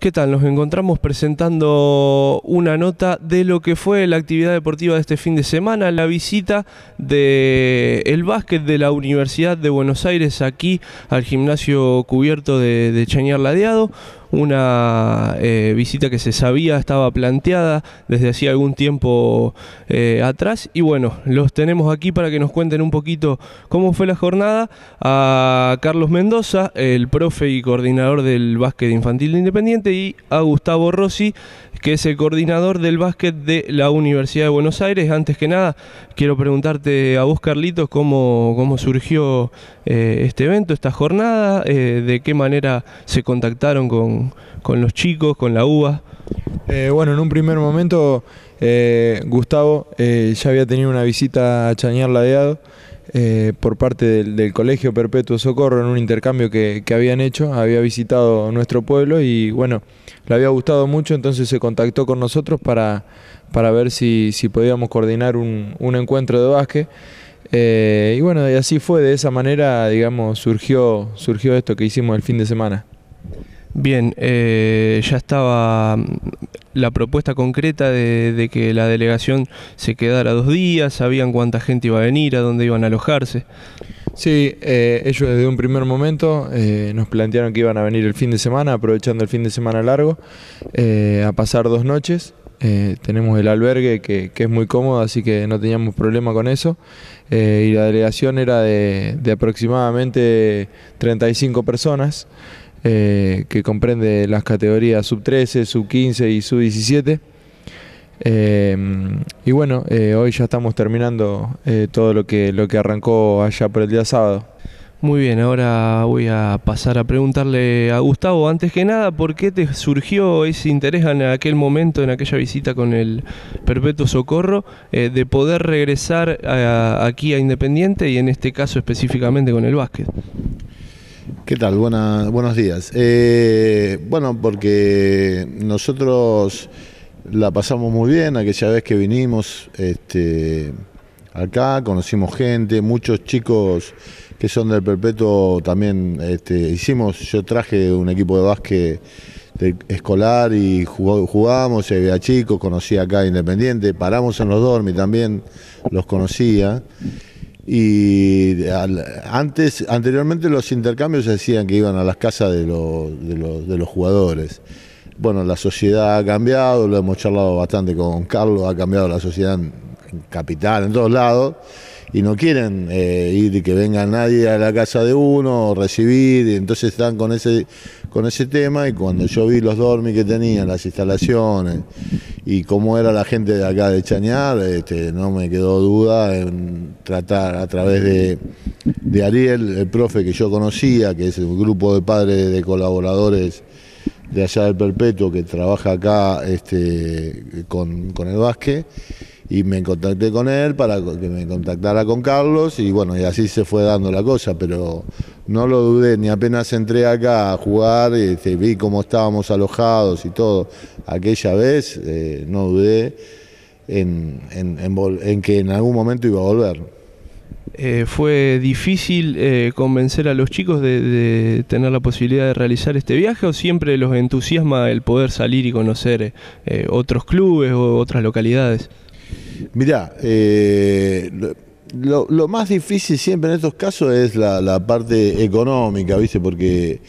¿Qué tal? Nos encontramos presentando una nota de lo que fue la actividad deportiva de este fin de semana, la visita del el básquet de la Universidad de Buenos Aires aquí al gimnasio cubierto de, de Chañar Ladeado una eh, visita que se sabía estaba planteada desde hacía algún tiempo eh, atrás. Y bueno, los tenemos aquí para que nos cuenten un poquito cómo fue la jornada a Carlos Mendoza, el profe y coordinador del básquet infantil Independiente, y a Gustavo Rossi, que es el coordinador del básquet de la Universidad de Buenos Aires. Antes que nada, quiero preguntarte a vos, Carlitos, cómo, surgió eh, este evento, esta jornada, de qué manera se contactaron con con, los chicos, con la UBA? Eh, bueno, en un primer momento eh, Gustavo eh, ya había tenido una visita a Chañar Ladeado por parte del, Colegio Perpetuo Socorro en un intercambio que, que, habían hecho, había visitado nuestro pueblo y bueno, le había gustado mucho, entonces se contactó con nosotros para, para ver si, si podíamos coordinar un, un encuentro de básquet. y bueno, y así fue, de esa manera, digamos, surgió, surgió esto que hicimos el fin de semana. Bien, eh, ya estaba mm, la propuesta concreta de, que la delegación se quedara dos días, sabían cuánta gente iba a venir, a dónde iban a alojarse. Sí, eh, ellos desde un primer momento eh, nos plantearon que iban a venir el fin de semana, aprovechando el fin de semana largo, a pasar dos noches. tenemos el albergue que, es muy cómodo, así que no teníamos problema con eso. y la delegación era de, de aproximadamente 35 personas. Eh, que comprende las categorías sub 13, sub 15 y sub 17. Em, y bueno, eh, hoy ya estamos terminando eh, todo lo que, lo que arrancó allá por el día sábado. Muy bien, ahora voy a pasar a preguntarle a Gustavo, antes que nada, ¿por qué te surgió ese interés en aquel momento, en aquella visita con el Perpetuo Socorro, de poder regresar a, aquí a Independiente y en este caso específicamente con el básquet? ¿Qué tal? buenas, buenos días. Eh, bueno, porque nosotros la pasamos muy bien aquella vez que vinimos este, acá, conocimos gente, muchos chicos que son del perpetuo también este, hicimos, yo traje un equipo de básquet escolar y jugábamos, había chicos, conocí acá Independiente, paramos en los dormi también, los conocía. Y antes, anteriormente los intercambios se hacían que iban a las casas de, los jugadores. Bueno, la sociedad ha cambiado, lo hemos charlado bastante con Carlos, ha cambiado la sociedad en, capital, en todos lados y no quieren eh, ir y que venga nadie a la casa de uno recibir, y entonces están con ese con ese tema y cuando yo vi los dormis que tenían, las instalaciones y cómo era la gente de acá de Chañar, este, no me quedó duda en tratar a través de, Ariel, el profe que yo conocía, que es un grupo de padres de colaboradores de allá del Perpetuo que trabaja acá este, con, con el básquet y me contacté con él para que me contactara con Carlos y bueno, y así se fue dando la cosa, pero no lo dudé, ni apenas entré acá a jugar, y, este, vi cómo estábamos alojados y todo, aquella vez eh, no dudé en, en, que en algún momento iba a volver. Eh, ¿Fue difícil eh, convencer a los chicos de, de, tener la posibilidad de realizar este viaje o siempre los entusiasma el poder salir y conocer otros clubes o otras localidades? Mirá, eh, lo, más difícil siempre en estos casos es la, parte económica, ¿viste? Porque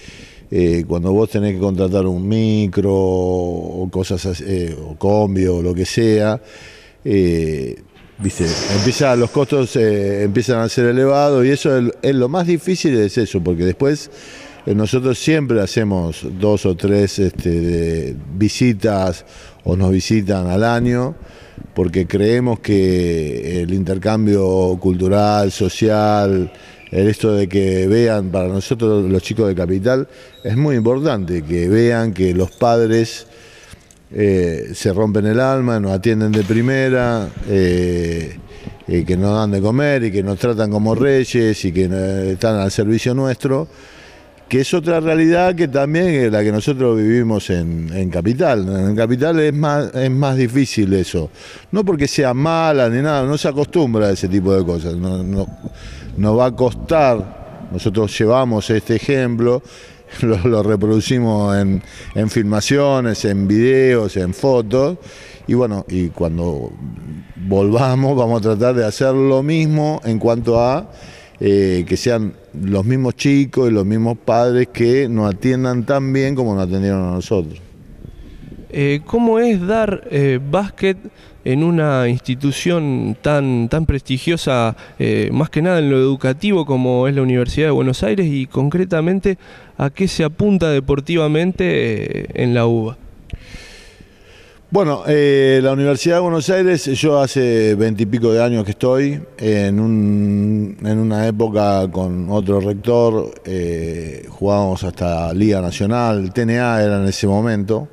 eh, cuando vos tenés que contratar un micro o cosas así, eh, o combi o lo que sea, ¿viste? los costos empiezan a ser elevados y eso es, lo más difícil es eso, porque después nosotros siempre hacemos dos o tres este, visitas o nos visitan al año porque creemos que el intercambio cultural, social, el esto de que vean, para nosotros los chicos de Capital, es muy importante que vean que los padres eh, se rompen el alma, nos atienden de primera, eh, eh, que nos dan de comer y que nos tratan como reyes y que están al servicio nuestro que es otra realidad que también es eh, la que nosotros vivimos en, Capital. En Capital es más, es más difícil eso. No porque sea mala ni nada, no se acostumbra a ese tipo de cosas. No, nos va a costar, nosotros llevamos este ejemplo, lo, reproducimos en, en, filmaciones, en videos, en fotos, y bueno, y cuando volvamos vamos a tratar de hacer lo mismo en cuanto a eh, que sean los mismos chicos y los mismos padres que nos atiendan tan bien como nos atendieron a nosotros. Eh, ¿Cómo es dar eh, básquet en una institución tan, tan prestigiosa, más que nada en lo educativo como es la Universidad de Buenos Aires y concretamente a qué se apunta deportivamente en la UBA? Bueno, eh, la Universidad de Buenos Aires, yo hace veintipico de años que estoy, en, una época con otro rector, eh, jugábamos hasta Liga Nacional, TNA era en ese momento,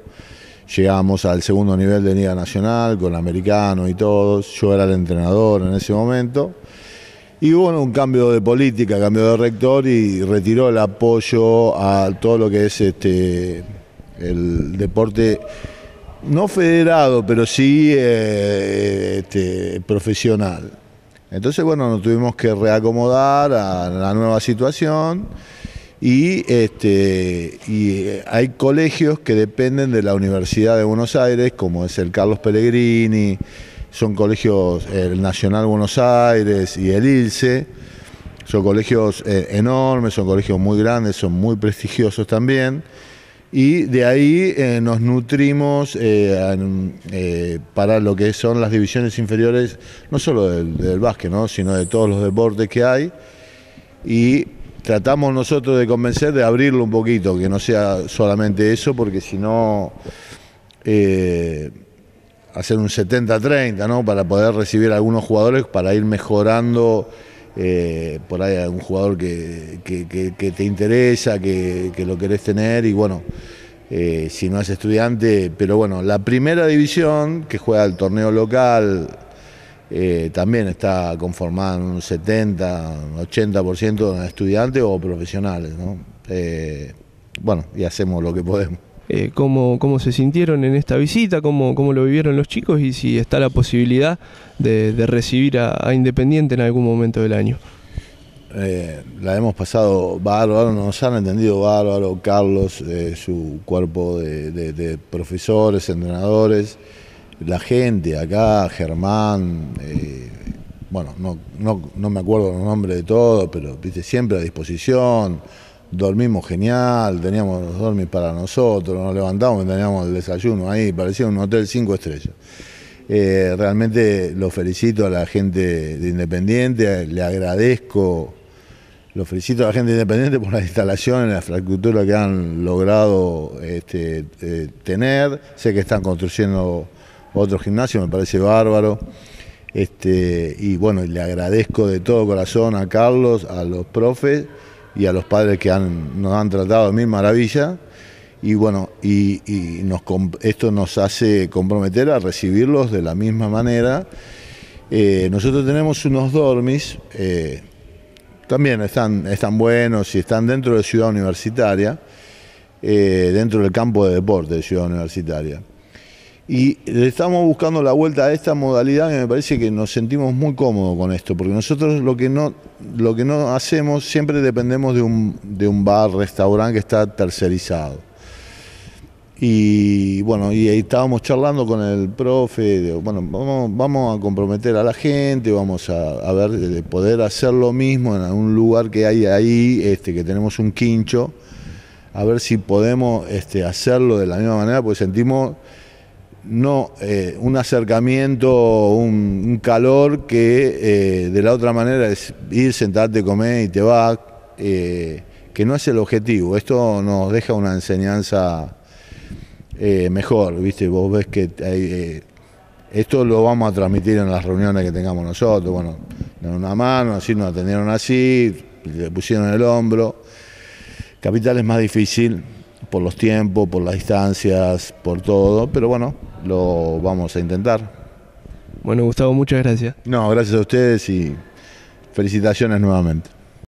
llegábamos al segundo nivel de Liga Nacional con Americano y todos, yo era el entrenador en ese momento, y hubo un cambio de política, cambio de rector y retiró el apoyo a todo lo que es este, el deporte no federado, pero sí eh, este, profesional. Entonces, bueno, nos tuvimos que reacomodar a la nueva situación y, este, eh, hay colegios que dependen de la Universidad de Buenos Aires, como es el Carlos Pellegrini, son colegios, el Nacional Buenos Aires y el ILSE, son colegios eh, enormes, son colegios muy grandes, son muy prestigiosos también y de ahí eh, nos nutrimos eh, eh, para lo que son las divisiones inferiores, no solo del, básquet, ¿no? sino de todos los deportes que hay, y tratamos nosotros de convencer de abrirlo un poquito, que no sea solamente eso, porque si no, hacer un 70-30, ¿no? Para poder recibir algunos jugadores, para ir mejorando eh, por ahí un jugador que, te interesa, que, lo querés tener y bueno, eh, si no es estudiante, pero bueno, la primera división que juega el torneo local eh, también está conformada en un 70, 80% de estudiantes o profesionales, ¿no? bueno, y hacemos lo que podemos. Eh, cómo, se sintieron en esta visita, cómo, lo vivieron los chicos y si está la posibilidad de, recibir a, Independiente en algún momento del año. Eh, la hemos pasado bárbaro, nos han entendido bárbaro, Carlos, eh, su cuerpo de, profesores, entrenadores, la gente acá, Germán, bueno, no, no me acuerdo los nombres de todos, pero viste, siempre a disposición dormimos genial, teníamos los dormir para nosotros, nos levantamos teníamos el desayuno ahí, parecía un hotel cinco estrellas. Eh, realmente lo felicito a la gente de Independiente, le agradezco, lo felicito a la gente de Independiente por las instalaciones, la infraestructura que han logrado este, eh, tener. Sé que están construyendo otro gimnasio, me parece bárbaro. Este, y bueno, le agradezco de todo corazón a Carlos, a los profes y a los padres que nos han tratado de mil maravilla. Y bueno, y, esto nos hace comprometer a recibirlos de la misma manera. Eh, nosotros tenemos unos dormis, eh, también están, están buenos y están dentro de Ciudad Universitaria, eh, dentro del campo de deporte de Ciudad Universitaria. Y estamos buscando la vuelta a esta modalidad y me parece que nos sentimos muy cómodos con esto, porque nosotros lo que no, lo que no hacemos siempre dependemos de un, de un bar, restaurante que está tercerizado. Y bueno, y ahí estábamos charlando con el profe, de, bueno, vamos, vamos a comprometer a la gente, vamos a, ver de poder hacer lo mismo en algún lugar que hay ahí, este, que tenemos un quincho, a ver si podemos este, hacerlo de la misma manera, porque sentimos no eh, un acercamiento, un, calor que eh, de la otra manera es ir, sentarte, comer y te va eh, que no es el objetivo. Esto nos deja una enseñanza mejor, ¿viste? Vos ves que esto lo vamos a transmitir en las reuniones que tengamos nosotros, bueno, en una mano, así nos atendieron así, le pusieron el hombro. Capital es más difícil por los tiempos, por las distancias, por todo, pero bueno, lo vamos a intentar. Bueno, Gustavo, muchas gracias. No, gracias a ustedes y felicitaciones nuevamente.